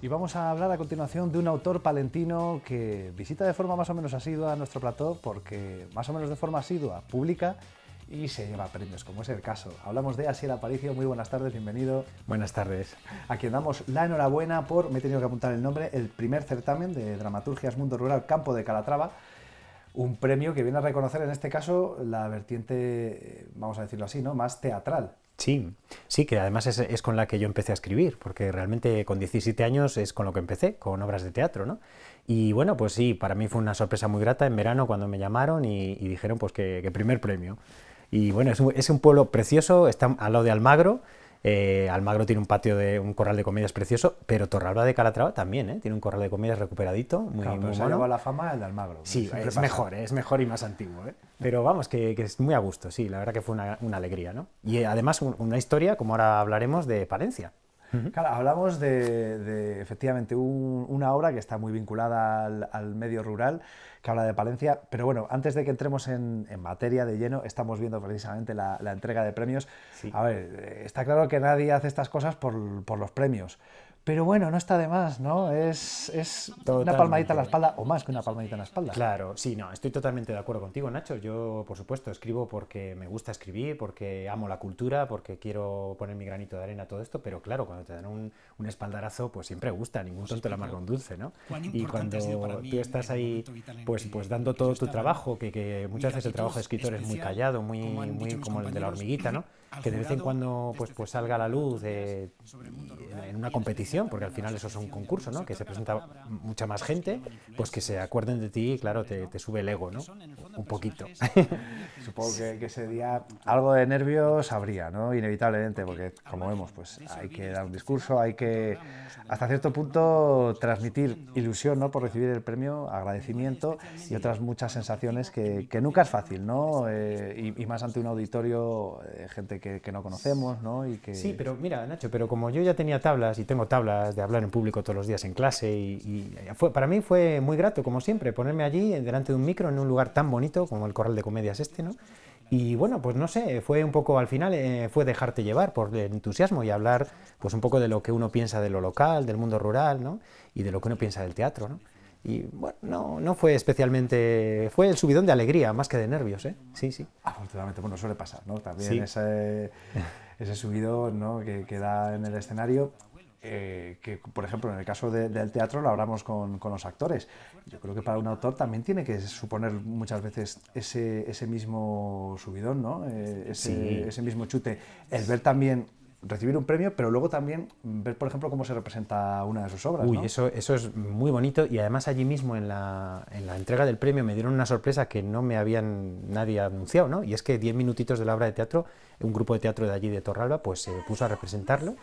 Y vamos a hablar a continuación de un autor palentino que visita de forma más o menos asidua nuestro plató porque más o menos de forma asidua publica y se lleva premios, como es el caso. Hablamos de Asiel Aparicio, muy buenas tardes, bienvenido. Buenas tardes. A quien damos la enhorabuena por, me he tenido que apuntar el nombre, el primer certamen de Dramaturgias Mundo Rural Campo de Calatrava. Un premio que viene a reconocer en este caso la vertiente, eh, vamos a decirlo así, ¿no? más teatral Sí, sí, que además es, con la que yo empecé a escribir, porque realmente con 17 años es con lo que empecé, con obras de teatro, ¿no? Y bueno, pues sí, para mí fue una sorpresa muy grata en verano cuando me llamaron y, dijeron pues que, primer premio. Y bueno, es un, es un pueblo precioso, está al lado de Almagro, eh, Almagro tiene un patio de un corral de comedias precioso, pero Torralba de Calatrava también, ¿eh? Tiene un corral de comedias recuperadito, muy, bueno. la fama el de Almagro. Sí, es mejor, ¿eh? es mejor y más antiguo, ¿eh? Pero vamos, que, es muy a gusto, sí, la verdad que fue una, alegría, ¿no? Y además una historia, como ahora hablaremos, de Palencia. Claro, hablamos de, efectivamente una obra que está muy vinculada al, medio rural, que habla de Palencia, pero bueno, antes de que entremos en, materia de lleno, estamos viendo precisamente la, entrega de premios. A ver, eh, está claro que nadie hace estas cosas por los premios. Pero bueno, no está de más, ¿no? Es, una palmadita en la espalda o más que una palmadita en la espalda. Claro, sí, no, estoy totalmente de acuerdo contigo, Nacho. Yo, por supuesto, escribo porque me gusta escribir, porque amo la cultura, porque quiero poner mi granito de arena a todo esto, pero claro, cuando te dan un, espaldarazo, pues siempre gusta, ningún pues tonto la marrón dulce, ¿no? Y cuando tú estás ahí, pues, pues dando todo tu trabajo, que, muchas veces el trabajo de escritor es muy callado, muy, muy como el de la hormiguita, ¿no? que de vez en cuando este pues, pues salga a la luz en una competición, porque al final eso es un concurso, ¿no? que se presenta mucha más gente, pues que se acuerden de ti y claro, te, sube el ego, ¿no? un poquito. Supongo que, ese día algo de nervios este habría, ¿no? inevitablemente, porque como vemos, pues hay que dar un discurso, hay que hasta cierto punto transmitir ilusión ¿no? por recibir el premio, agradecimiento y otras muchas sensaciones que, nunca es fácil, ¿no? Eh, y, más ante un auditorio, eh, gente que, no conocemos, ¿no? Y que... Sí, pero mira, Nacho, pero como yo ya tenía tablas y tengo tablas de hablar en público todos los días en clase, y, fue, para mí fue muy grato, como siempre, ponerme allí delante de un micro en un lugar tan bonito como el Corral de Comedias este, ¿no? Y bueno, pues no sé, fue un poco al final, eh, fue dejarte llevar por el entusiasmo y hablar pues un poco de lo que uno piensa de lo local, del mundo rural, ¿no? Y de lo que uno piensa del teatro, ¿no? Y bueno, no, no fue especialmente. Fue el subidón de alegría más que de nervios, ¿eh? Sí, sí. Afortunadamente, bueno, suele pasar, ¿no? También ese, ese, subidón ¿no? que, da en el escenario. Eh, que por ejemplo en el caso del teatro lo hablamos con, los actores. Yo creo que para un autor también tiene que suponer muchas veces ese, ese mismo subidón, ¿no? Eh, ese, ese, mismo chute. El ver también recibir un premio, pero luego también ver, por ejemplo, cómo se representa una de sus obras. Uy, eso, eso es muy bonito y además allí mismo en la, en la, entrega del premio me dieron una sorpresa que no me habían nadie anunciado, ¿no? Y es que 10 minutitos de la obra de teatro, un grupo de teatro de allí de Torralba, pues se puso a representarlo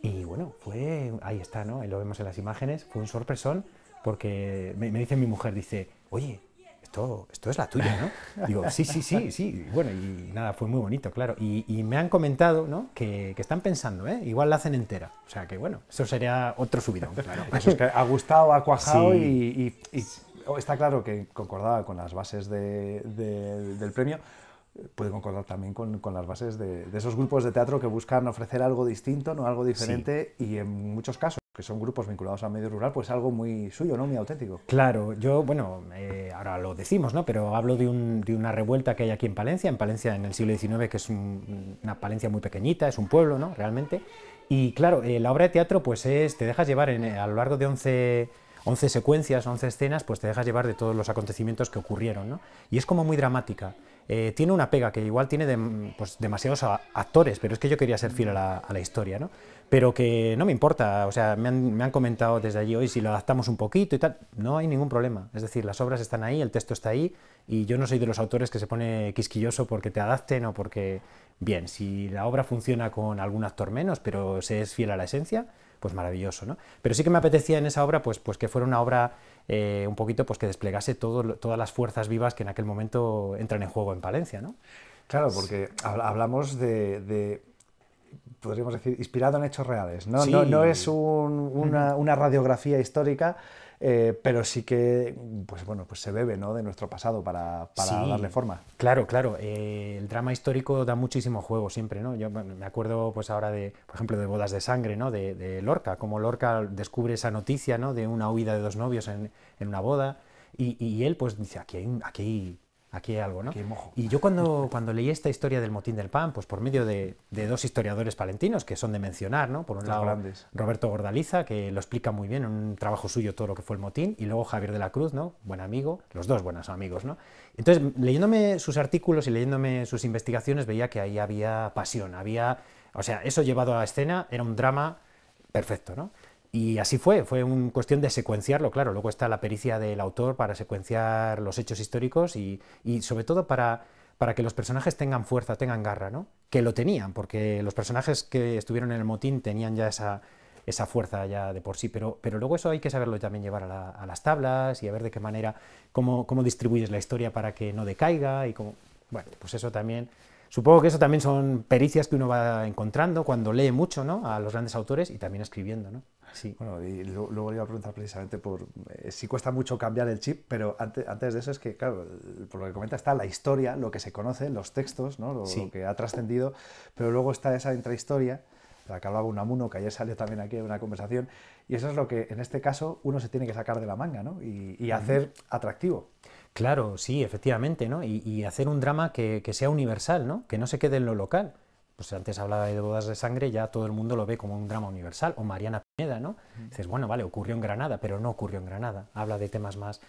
y bueno, fue, ahí está, ¿no? Ahí lo vemos en las imágenes, fue un sorpresón porque me, me dice mi mujer, dice, oye, esto, es la tuya, ¿no? Digo, sí, sí, sí, sí. Bueno, y nada, fue muy bonito, claro. Y, me han comentado, ¿no? Que, están pensando, ¿eh? Igual la hacen entera. O sea, que bueno, eso sería otro subidón, claro. Pues ha gustado, ha cuajado y, oh, está claro que concordaba con las bases del premio puede concordar también con, las bases de, esos grupos de teatro que buscan ofrecer algo distinto, no algo diferente y en muchos casos que son grupos vinculados al medio rural, pues algo muy suyo, ¿no? Muy auténtico. Claro, yo, bueno, eh, ahora lo decimos, ¿no? Pero hablo de, una revuelta que hay aquí en Palencia, en Palencia en el siglo XIX, que es una Palencia muy pequeñita, es un pueblo, ¿no? Realmente. Y claro, eh, la obra de teatro, pues es, te dejas llevar en, eh, a lo largo de 11, 11 secuencias, 11 escenas, pues te dejas llevar de todos los acontecimientos que ocurrieron, ¿no? Y es como muy dramática. tiene una pega que igual tiene pues, demasiados actores, pero es que yo quería ser fiel a la, a la historia, ¿no? pero que no me importa, o sea, me han, comentado desde allí hoy si lo adaptamos un poquito y tal, no hay ningún problema, es decir, las obras están ahí, el texto está ahí, y yo no soy de los autores que se pone quisquilloso porque te adapten o porque, bien, si la obra funciona con algún actor menos, pero se es fiel a la esencia, pues maravilloso, ¿no? Pero sí que me apetecía en esa obra, pues, pues que fuera una obra eh, un poquito, pues que desplegase todas las fuerzas vivas que en aquel momento entran en juego en Palencia, ¿no? Claro, porque hablamos de podríamos decir, inspirado en hechos reales. No, es una, radiografía histórica, eh, pero sí que pues, bueno, pues se bebe ¿no? de nuestro pasado para, darle forma. Claro, claro. Eh, el drama histórico da muchísimo juego siempre. ¿no? Yo me acuerdo pues, ahora, de, por ejemplo, de Bodas de Sangre, ¿no? de, Lorca, como Lorca descubre esa noticia ¿no? de una huida de dos novios en, una boda. Y, él pues dice, aquí aquí hay aquí hay algo, ¿no? Y yo cuando, cuando leí esta historia del motín del pan, pues por medio de, dos historiadores palentinos que son de mencionar, ¿no? Por un lado, Roberto Gordaliza, que lo explica muy bien en un trabajo suyo todo lo que fue el motín, y luego Javier de la Cruz, ¿no? Buen amigo, los dos buenos amigos, ¿no? Entonces, leyéndome sus artículos y leyéndome sus investigaciones, veía que ahí había pasión, había... O sea, eso llevado a la escena era un drama perfecto, ¿no? Y así fue, fue una cuestión de secuenciarlo, claro, luego está la pericia del autor para secuenciar los hechos históricos y, sobre todo para, para, que los personajes tengan fuerza, tengan garra, ¿no? Que lo tenían, porque los personajes que estuvieron en el motín tenían ya esa, esa fuerza ya de por sí, pero, pero luego eso hay que saberlo también llevar a, las tablas y a ver de qué manera, cómo, cómo distribuyes la historia para que no decaiga y cómo... Bueno, pues eso también Supongo que eso también son pericias que uno va encontrando cuando lee mucho ¿no? a los grandes autores y también escribiendo. ¿no? Sí. Bueno, y luego, le iba a preguntar precisamente por eh, si cuesta mucho cambiar el chip, pero antes, antes de eso es que, claro, por lo que comenta está la historia, lo que se conoce, los textos, ¿no? lo, que ha trascendido, pero luego está esa intrahistoria la que hablaba Unamuno, que ayer salió también aquí en una conversación, y eso es lo que en este caso uno se tiene que sacar de la manga ¿no? y, hacer atractivo. Claro, sí, efectivamente, ¿no? Y, hacer un drama que, que, sea universal, ¿no? Que no se quede en lo local. Pues antes hablaba de bodas de sangre, ya todo el mundo lo ve como un drama universal, o Mariana Pineda, ¿no? Dices, bueno, vale, ocurrió en Granada, pero no ocurrió en Granada, habla de temas más...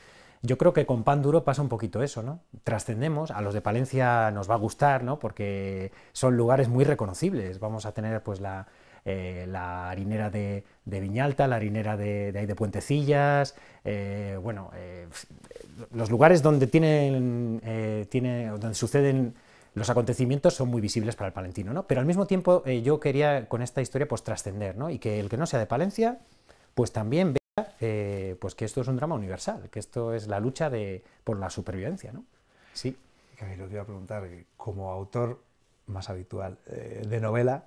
Yo creo que con Pan Duro pasa un poquito eso, ¿no? Trascendemos, a los de Palencia nos va a gustar, ¿no? Porque son lugares muy reconocibles, vamos a tener pues la, eh, la harinera de, Viñalta, la harinera de, de, Puentecillas, eh, bueno, eh, los lugares donde tienen, tiene, donde suceden los acontecimientos son muy visibles para el palentino, ¿no? Pero al mismo tiempo eh, yo quería con esta historia pues trascender, ¿no? Y que el que no sea de Palencia, pues también vea eh, pues que esto es un drama universal, que esto es la lucha de, por la supervivencia, ¿no? Sí. iba a preguntar, como autor más habitual eh, de novela,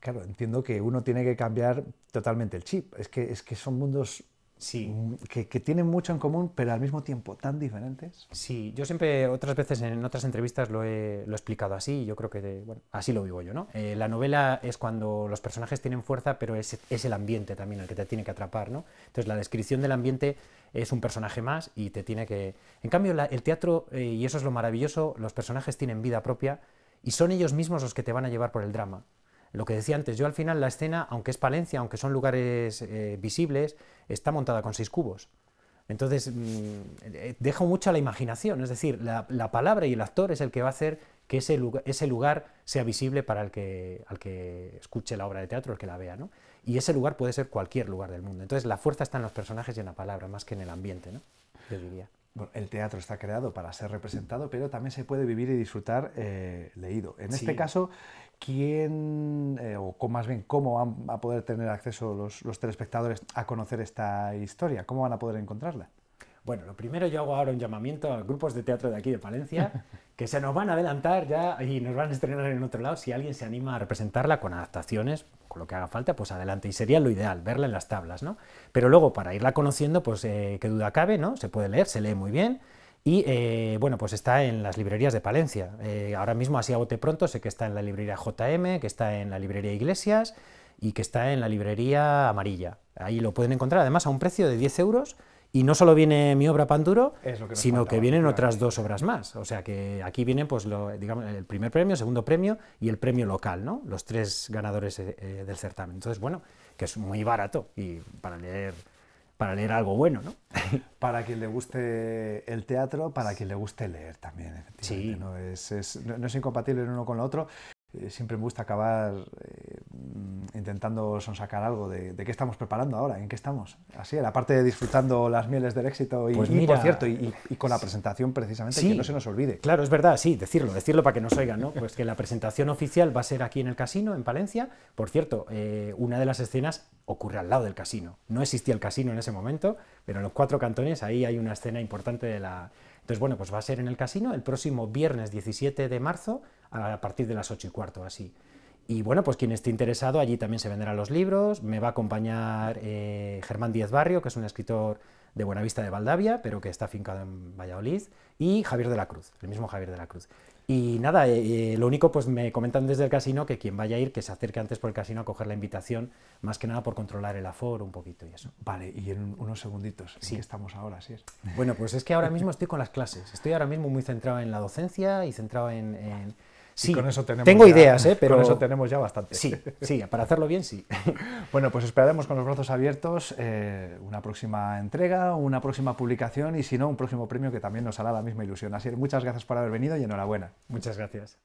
claro, entiendo que uno tiene que cambiar totalmente el chip. Es que, es que son mundos Sí. Mm, que, tienen mucho en común, pero al mismo tiempo tan diferentes. Sí, yo siempre, otras veces en otras entrevistas lo he, explicado así, yo creo que, bueno, así lo vivo yo, ¿no? Eh, la novela es cuando los personajes tienen fuerza, pero es, es, el ambiente también el que te tiene que atrapar, ¿no? Entonces la descripción del ambiente es un personaje más y te tiene que... En cambio, el teatro, eh, y eso es lo maravilloso, los personajes tienen vida propia y son ellos mismos los que te van a llevar por el drama. Lo que decía antes, yo al final la escena, aunque es Palencia, aunque son lugares eh, visibles, está montada con seis cubos. Entonces, mm, eh, eh, dejo mucho a la imaginación, es decir, la, palabra y el actor es el que va a hacer que ese lugar, sea visible para el que, que escuche la obra de teatro, el que la vea, Y ese lugar puede ser cualquier lugar del mundo. Entonces, la fuerza está en los personajes y en la palabra, más que en el ambiente, ¿no? Yo diría el teatro está creado para ser representado, pero también se puede vivir y disfrutar eh, leído. En este caso, ¿quién, eh, o más bien, cómo van a poder tener acceso los, los, telespectadores a conocer esta historia? ¿Cómo van a poder encontrarla? Bueno, lo primero yo hago ahora un llamamiento a grupos de teatro de aquí de Palencia, que se nos van a adelantar ya y nos van a estrenar en otro lado si alguien se anima a representarla con adaptaciones, con lo que haga falta, pues adelante. Y sería lo ideal, verla en las tablas, ¿no? Pero luego, para irla conociendo, pues eh, qué duda cabe, ¿no? Se puede leer, se lee muy bien. Y eh, bueno, pues está en las librerías de Palencia. Eh, ahora mismo, así a bote pronto, sé que está en la librería JM, que está en la librería Iglesias y que está en la librería Amarilla. Ahí lo pueden encontrar, además, a un precio de 10 euros y no solo viene mi obra Panduro, sino que vienen otras dos obras más. O sea que aquí viene pues, lo, digamos, el primer premio, segundo premio y el premio local, ¿no? los tres ganadores eh, eh, del certamen. Entonces, bueno, que es muy barato y para leer para leer algo bueno, ¿no? para quien le guste el teatro, para quien le guste leer también, efectivamente. Sí. ¿no? Es, incompatible el uno con el otro. Eh, siempre me gusta acabar intentando son sacar algo de, qué estamos preparando ahora, en qué estamos. Así, la parte de disfrutando las mieles del éxito y, pues por cierto, y, con la presentación precisamente, sí, que no se nos olvide. Claro, es verdad, sí, decirlo, decirlo para que nos oigan, ¿no? Pues que la presentación oficial va a ser aquí en el casino, en Palencia. Por cierto, eh, una de las escenas ocurre al lado del casino. No existía el casino en ese momento, pero en los cuatro cantones ahí hay una escena importante de la... Entonces, bueno, pues va a ser en el casino el próximo viernes 17 de marzo a partir de las 8 y cuarto, así. Y bueno, pues quien esté interesado, allí también se venderán los libros. Me va a acompañar eh, Germán Díez Barrio, que es un escritor de Buenavista de Valdavia, pero que está afincado en Valladolid, y Javier de la Cruz, el mismo Javier de la Cruz. Y nada, eh, eh, lo único, pues me comentan desde el casino que quien vaya a ir, que se acerque antes por el casino a coger la invitación, más que nada por controlar el aforo un poquito y eso. Vale, y en unos segunditos, sí. qué estamos ahora? Así es. Bueno, pues es que ahora mismo estoy con las clases, estoy ahora mismo muy centrado en la docencia y centrado en Sí, con eso tenemos tengo ideas, ¿eh? pero... Con eso tenemos ya bastante. Sí, sí, para hacerlo bien, sí. bueno, pues esperaremos con los brazos abiertos eh, una próxima entrega, una próxima publicación y si no, un próximo premio que también nos hará la misma ilusión. Así que muchas gracias por haber venido y enhorabuena. Muchas gracias.